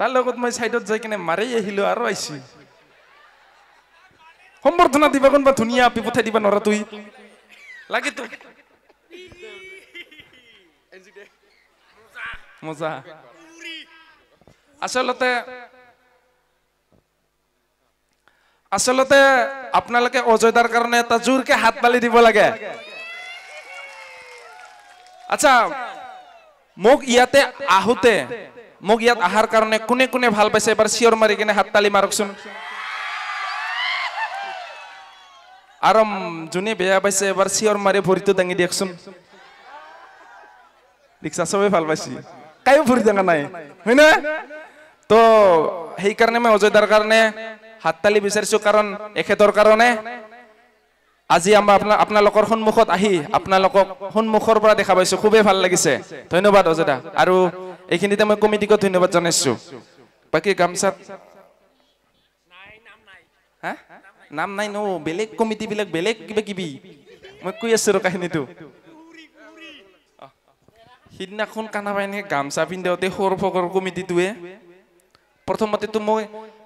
তাৰ লগত মই ছাইডত যাই কিনে মাৰি আহিলো আৰু আহিছো সম্বৰ্ধনা দিবা কোনোবা ধুনীয়া আপি পঠাই দিবা নৰা তুই লাগেতো মজা আচলতে আচলতে আপোনালোকে অজয়দাৰ কাৰণে এটা জোৰকে হাত পালি দিব লাগে আচ্ছা মোক ইয়াতে আহোঁতে মোক ইয়াত আহাৰ কাৰণে কোনে কোনে ভাল পাইছে এবাৰ চিঞৰ মাৰি কিনে হাততালি মাৰকচোন আৰু যোনে বেয়া পাইছে এবাৰ চিঞৰ মাৰি ভৰিটো দাঙি দিয়কচোন ৰিক্সা চবেই ভাল পাইছে কায়ো ভৰি দাঙা নাই হয়নে তো সেইকাৰণে মই অজয়দাৰ কাৰণে হাততালি বিচাৰিছো কাৰণ এখেতৰ কাৰণে আজি আমাৰ আপোনাৰ আপোনালোকৰ সন্মুখত আহি আপোনালোকক সন্মুখৰ পৰা দেখা পাইছো খুবেই ভাল লাগিছে ধন্যবাদ অজয়দা আৰু এইখিনিতে মই কমিটিক ধন্যবাদ জনাইছো বাকী গামছা নাম নাই ন বেলেগ কমিটিবিলাক বেলেগ কিবা কিবি মই কৈ আছো আৰু কাহিনীটো সিদিনাখন কানা পাই এনেকৈ গামছা পিন্ধাওঁতে সৰু ফকৰ কমিটিটোৱে প্ৰথমতেতো মই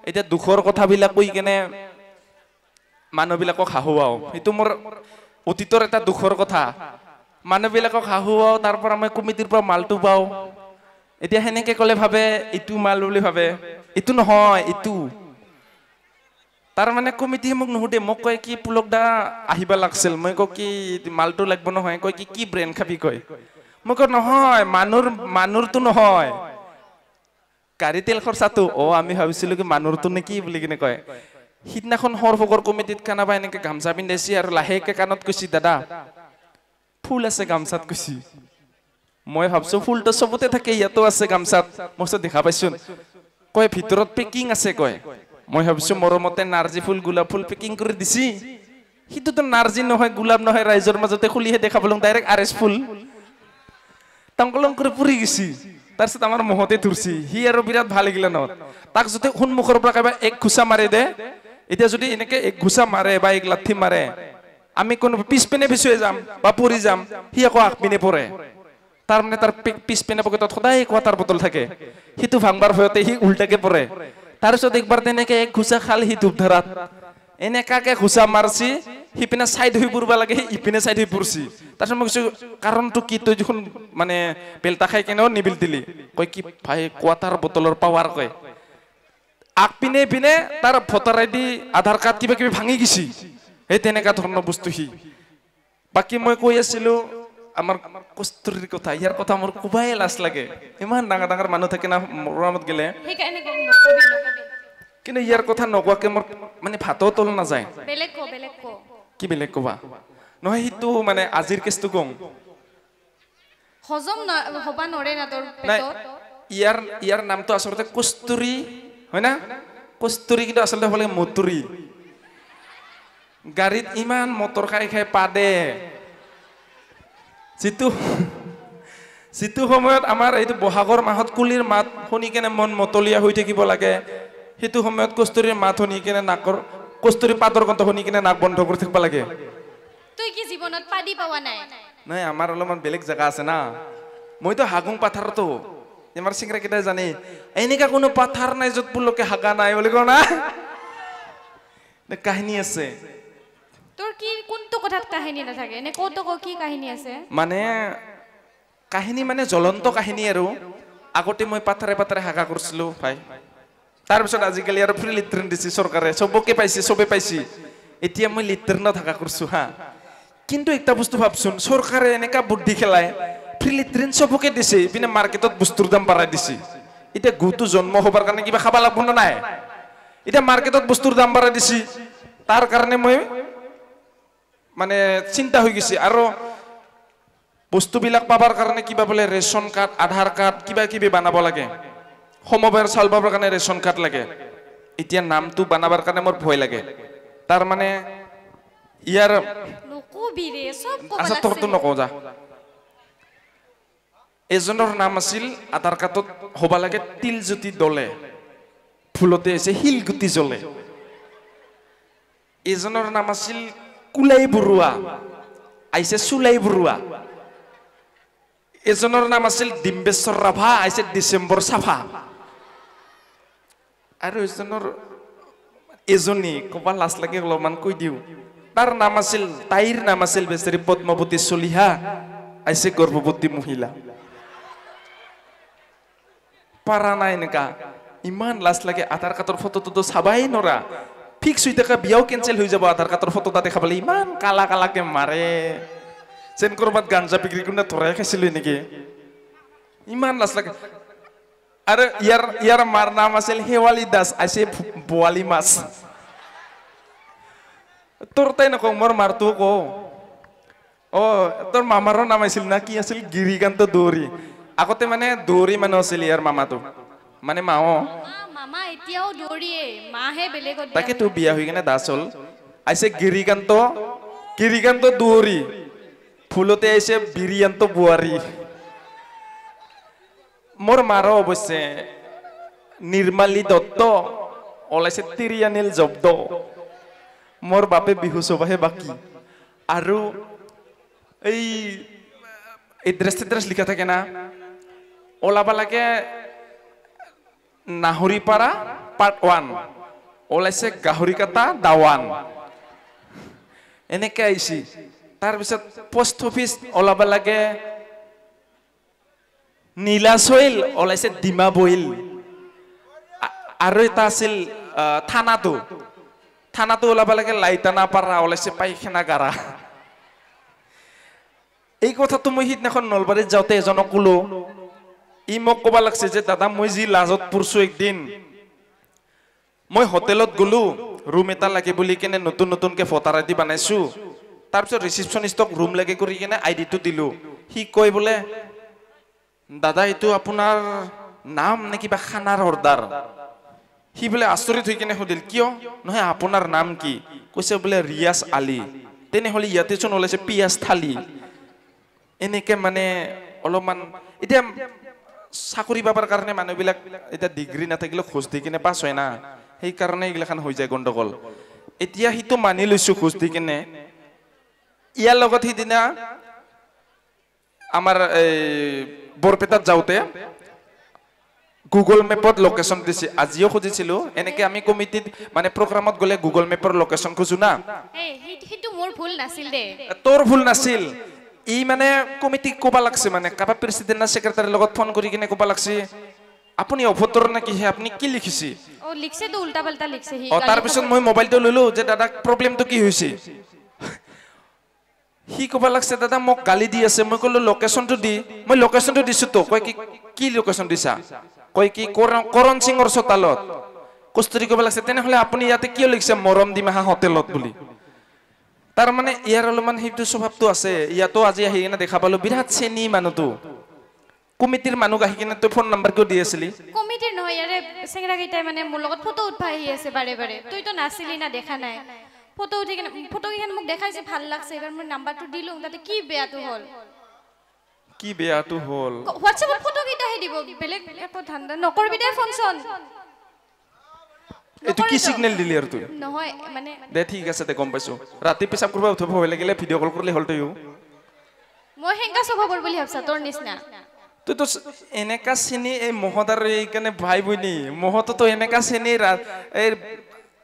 এতিয়া দুখৰ কথাবিলাক কৈ কেনে মানুহবিলাকক হাঁহুৱাওঁ সেইটো মোৰ অতীতৰ এটা দুখৰ কথা মানুহবিলাকক হাঁহুৱাওঁ তাৰ পৰা মই কমিটিৰ পৰা মালটো পাওঁ এতিয়া সেনেকে ক'লে ভাবে ইটো মাল বুলি ভাবে ইটো নহয় ইটো তাৰমানে কমিটিয়ে মোক নুসুধে মোক কয় কি পুলক দা আহিব লাগছিল মই কওঁ কি মালটো লাগিব নহয় কয় কি কি ব্ৰেণ্ড খাবি কয় মই কওঁ নহয় মানুহৰ মানুহৰটো নহয় কাৰী তেল খৰচাটো অ আমি ভাবিছিলোঁ কি মানুহৰটো নে কি বুলি কিনে কয় সিদিনাখন সৰ সৰভোগৰ কমিটিত কানাবা এনেকে গামচা পিন্ধাইছে আৰু লাহেকে কাণত কৈছি দাদা ফুল আছে গামোচাত কৈছি মই ভাবছো ফুলটো চবতে থাকে ইয়াতো আছে গামছাত মই দেখা পাইছো কয় ভিতৰত পেকিং আছে কয় মই ভাবিছো মৰমতে নাৰ্জি ফুল গোলাপ ফুল পেকিং কৰি দিছি সিটোতো নাৰ্জি নহয় গোলাপ নহয় ৰাইজৰ মাজতে খুলিহে দেখা পালো ডাইৰেক্ট আৰ এছ ফুল টংকলং কৰি পুৰি গৈছি তাৰপিছত আমাৰ মহতে ধৰছি সি আৰু বিৰাট ভাল লাগিলে ন তাক যদি সন্মুখৰ পৰা কাবা এক ঘোচা মাৰে দে এতিয়া যদি এনেকে এক ঘোচা মাৰে বা এক লাঠি মাৰে আমি কোনো পিছপিনে পিছুৱে যাম বা পৰি যাম সি আকৌ আগপিনে পৰে তাৰমানে তাৰ পিছপিনে পকেটত সদায় কোৱাটাৰ বটল থাকে সিটো ভাংবাৰ ভয়তে সি উল্টাকে পৰে তাৰপিছত একবাৰ তেনেকে এক ঘোচা খাল সি ধূপ ধৰাত এনেকাকে ঘোচা মাৰছি সিপিনে চাইড হৈ পুৰিব লাগে সি ইপিনে চাইড হৈ পুৰছি তাৰপিছত মই কৈছো কাৰণটো কি তই দেখোন মানে পেল্টা খাই কেনেও নিবিল দিলি কয় কি ভাই কোৱাটাৰ বটলৰ পাৱাৰ কয় আগপিনে পিনে তাৰ voter I D Aadhaar card কিবা কিবি ভাঙি গৈছি সেই তেনেকুৱা ধৰণৰ বস্তু সি বাকী মই কৈ আছিলো আমাৰ কষ্টৰিৰ কথা ইয়াৰ কথা মোৰ খুবই লাজ লাগে ইমান ডাঙৰ ডাঙৰ মানুহ থাকে না মরামত গেলে কিন্তু ইয়ার কথা নকাকে মর মানে ভাতও তল না কি বেলেগ কবা নহয় সিটো মানে আজির কেসটো কম হজম হবা হয় না কস্তুরি কিন্তু আসলে হলে মতুরি গাড়িত ইমান মটৰ খাই খাই পাদে যিটো যিটো সময়ত আমাৰ এইটো বহাগৰ মাহত কুলিৰ মাত শুনি কেনে মন মতলীয়া হৈ থাকিব লাগে সেইটো সময়ত কস্তুৰীৰ মাত শুনি কেনে নাকৰ কস্তুৰী পাতৰ কণ্ঠ শুনি কেনে নাক বন্ধ কৰি থাকিব লাগে নাই আমাৰ অলপমান বেলেগ জেগা আছে না মইতো হাগুং পাথাৰতো আমাৰ চিংৰাকেইটাই জানে এনেকুৱা কোনো পাথাৰ নাই য'ত পুলকে হাগা নাই বুলি কোৱা নাই কাহিনী আছে তোৰ কি কোনটো কথাত কাহিনী নাথাকে এনে কত কি কাহিনী আছে মানে কাহিনী মানে জ্বলন্ত কাহিনী আৰু আগতে মই পাথৰে পাথৰে হাগা কৰিছিলোঁ ভাই তাৰপিছত আজিকালি আৰু ফ্ৰী লিট্ৰিন দিছে চৰকাৰে চবকে পাইছে চবে পাইছে এতিয়া মই লিট্ৰিনত হাগা কৰিছোঁ হা কিন্তু এটা বস্তু ভাবচোন চৰকাৰে এনেকুৱা বুদ্ধি খেলাই ফ্ৰী লিট্ৰিন চবকে দিছে ইপিনে মাৰ্কেটত বস্তুৰ দাম বাঢ়াই দিছে এতিয়া গুটো জন্ম হ'বৰ কাৰণে কিবা খাব লাগিব নে নাই এতিয়া মাৰ্কেটত বস্তুৰ দাম বাঢ়াই দিছে তাৰ কাৰণে মই মানে চিন্তা হৈ গৈছে আৰু বস্তুবিলাক পাবৰ কাৰণে কিবা বোলে ৰেচন কাৰ্ড আধাৰ কাৰ্ড কিবা কিবি বনাব লাগে সমবেৰ চাল পাবৰ কাৰণে ৰেচন কাৰ্ড লাগে এতিয়া নামটো বনাবৰ কাৰণে মোৰ ভয় লাগে তাৰমানে ইয়াৰ নকওঁ যা এজনৰ নাম আছিল আধাৰ কাৰ্ডত হ'ব লাগে তিল তিলজ্যোতি দলে ফুলতে আছে শিলগুটি জলে এজনৰ নাম আছিল কুলাই বৰুৱা আহিছে চুলাই বৰুৱা এজনৰ নাম আছিল ডিম্বেশ্বৰ ৰাভা আহিছে ডিচেম্বৰ চাফা আৰু এজনৰ এজনী ক'বা লাজ লাগে অলপমান কৈ দিওঁ তাৰ নাম আছিল তাইৰ নাম আছিল বেচাৰী পদ্মাৱতী চলিহা আহিছে গৰ্ভৱতী মহিলা পাৰা নাই এনেকুৱা ইমান লাজ লাগে আধাৰ কাৰ্ডৰ ফটোটোতো চাবাই নোৱাৰা ভিক্স হৈ থাকে বিয়াও কেঞ্চেল হৈ যাব আধাৰ কাৰ্ডৰ ফটো তাতে খাবলৈ ইমান কালা কালাকে মাৰে যেন ক'ৰবাত গাঞ্জা বিক্ৰী কৰি ধৰাই খাইছিলো নেকি ইমান লাজ লাগে আৰু ইয়াৰ ইয়াৰ মাৰ নাম আছিল শেৱালী দাস আছে বোৱালী মাছ তোৰ তাই নকওঁ মোৰ মাৰটো কওঁ অ তোৰ মামাৰো নাম আছিল না কি আছিল গিৰিকান্ত দৌৰি আগতে মানে দৌৰি মানুহ আছিল ইয়াৰ মামাটো মানে মাও মামা এতিয়াও দৌৰিয়ে মাহে বেলেগ তাকে তো বিয়া হৈ কেনে দাস হল আইছে গিৰিকান্ত গিৰিকান্ত দৌৰি ফুলতে আহিছে বিৰিয়ান্ত বোৱাৰী মোৰ মাৰ অৱশ্যে নিৰ্মালী দত্ত ওলাইছে তিৰিয়ানিল জব্দ মোৰ বাপে বিহু চবাহে বাকী আৰু এই এড্ৰেছ এড্ৰেছ লিখা থাকে না ওলাব লাগে Nahuri para part 1 oleh se gahuri kata dawan ini kayak isi tar bisa post office olah balage nila soil oleh se dima boil arwita hasil tanah tu tanah tu olah balage laitana para oleh se paik nagara ini kota tumuhid nekon nolbari jauh tezono kulu ই মোক ক'ব লাগছে যে দাদা মই যি লাজত ফুৰছো একদিন মই হোটেলত গলো ৰুম এটা লাগে বুলি কেনে নতুন নতুনকে ফটাৰা দি বনাইছো তাৰপিছত ৰিচিপশ্যনিষ্টক ৰুম লাগে কৰি কেনে আই দিলো সি কয় বোলে দাদা এইটো আপোনাৰ নাম নে কিবা খানাৰ অৰ্ডাৰ সি বোলে আচৰিত হৈ কেনে সুধিল কিয় নহয় আপোনাৰ নাম কি কৈছে বোলে ৰিয়াজ আলি তেনেহ'লে ইয়াতেচোন ওলাইছে পিয়াজ থালি এনেকে মানে অলপমান এতিয়া চাকরি পাবার কাৰণে মানুহবিলাক এতিয়া ডিগ্ৰী নাথাকিলেও খোজ দি কিনে পাছ হয় না সেইকাৰণে এইগিলাখান হৈ যায় গণ্ডগোল এতিয়া সিটো মানি লৈছোঁ খোজ দি কিনে ইয়াৰ লগত সিদিনা আমাৰ এই বৰপেটাত যাওঁতে গুগল মেপত লোকেশ্যন দিছে আজিও খুজিছিলো এনেকে আমি কমিটিত মানে প্ৰগ্ৰামত গ'লে গুগল মেপৰ লোকেশ্যন খোজো না তোৰ ভুল নাছিল ই মানে কমিটিক ক'ব লাগছে মানে কাৰোবাৰ প্ৰেচিডেণ্টৰ চেক্ৰেটাৰীৰ লগত ফোন কৰি কিনে ক'ব লাগছে আপুনি অভদ্ৰ নেকি হে আপুনি কি লিখিছে অ তাৰপিছত মই মোবাইলটো ল'লোঁ যে দাদাক প্ৰব্লেমটো কি হৈছে সি ক'ব লাগছে দাদা মোক গালি দি আছে মই ক'লো লোকেশ্যনটো দি মই লোকেশ্যনটো দিছোঁতো কয় কি কি লোকেশ্যন দিছা কয় কি কৰণ সিঙৰ চোতালত কস্তুৰি ক'ব লাগছে তেনেহ'লে আপুনি ইয়াতে কিয় লিখিছে মৰম দিমাহা হোটেলত বুলি তাৰমানে ইয়াৰ অলপমান সেইটো স্বভাৱটো আছে ইয়াতো আজি আহি কিনে দেখা পালো বিৰাট চেনি মানুহটো কমিটিৰ মানুহ আহি কিনে তই ফোন নাম্বাৰটো দি আছিলি কমিটিৰ নহয় ইয়াৰে চেংৰা কেইটাই মানে মোৰ লগত ফটো উঠিব আহি আছে বাৰে বাৰে তইতো নাছিলি না দেখা নাই ফটো উঠি কিনে ফটো কেইখন মোক দেখাইছে ভাল লাগছে এবাৰ মোৰ নাম্বাৰটো দিলোঁ তাতে কি বেয়াটো হ'ল কি বেয়াটো হ'ল হোৱাটছএপত ফটো কেইটা আহি দিব বেলেগ একো ধান্দা নকৰিবি দে ফোন চোন এইটো কি সিগনেল দিলি আৰু তুমি দে ঠিক আছে দে গম পাইছো ৰাতি পিছাব কৰিব উঠিব ভাবি লাগিলে ভিডিঅ' কল কৰিলে হ'ল তুমি মই হেংগা স্বভাৱৰ বুলি ভাবিছা তোৰ নিচিনা তই তো এনেকা চিনি এই মহত আৰু এইকাৰণে ভাই ভনী মহতো তই এনেকা চিনি এই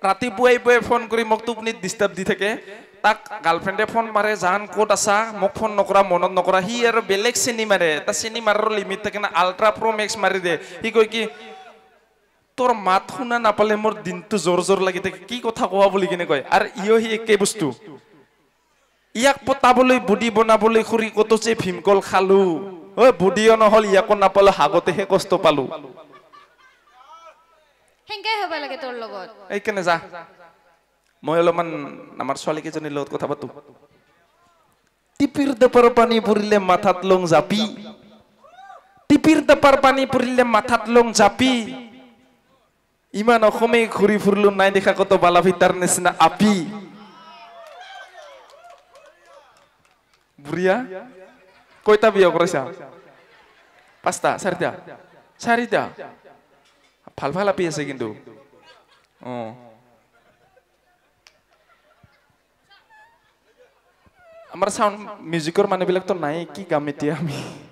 ৰাতিপুৱাই পুৱাই ফোন কৰি মোক তোক নি ডিষ্টাৰ্ব দি থাকে তাক গাৰ্লফ্ৰেণ্ডে ফোন মাৰে জান ক'ত আছা মোক ফোন নকৰা মনত নকৰা সি আৰু বেলেগ চিনি মাৰে এটা লিমিট থাকে না আল্ট্ৰা প্ৰ' মেক্স মাৰি দিয়ে সি কি তোৰ মাত শুনা নাপালে মোৰ দিনটো জোৰ জোৰ লাগি থাকে কি কথা কোৱা বুলি কেনে কয় আৰু ইয় সি একে বস্তু ইয়াক পতাবলৈ বুদি বনাবলৈ খুৰী কত যে ভীমকল খালো ঐ বুদিও নহল ইয়াকো নাপালো আগতেহে কষ্ট পালো এইকাৰণে যা মই অলপমান আমাৰ ছোৱালীকেইজনীৰ লগত কথা পাতো টিপিৰ দেপৰ পানী পৰিলে মাথাত লং জাপি টিপিৰ দেপাৰ পানী পৰিলে মাথাত লং জাপি ইমান অসমে ঘূৰি ফুৰিলো নাই দেখা কত বালা ফিতাৰ নিচিনা আপি বুঢ়িয়া কইটা বিয়া কৰাইছা পাঁচটা চাৰিটা চাৰিটা ভাল ভাল আপি আছে কিন্তু অঁ আমাৰ চাউণ্ড মিউজিকৰ মানুহবিলাকতো নাই কি গাম এতিয়া আমি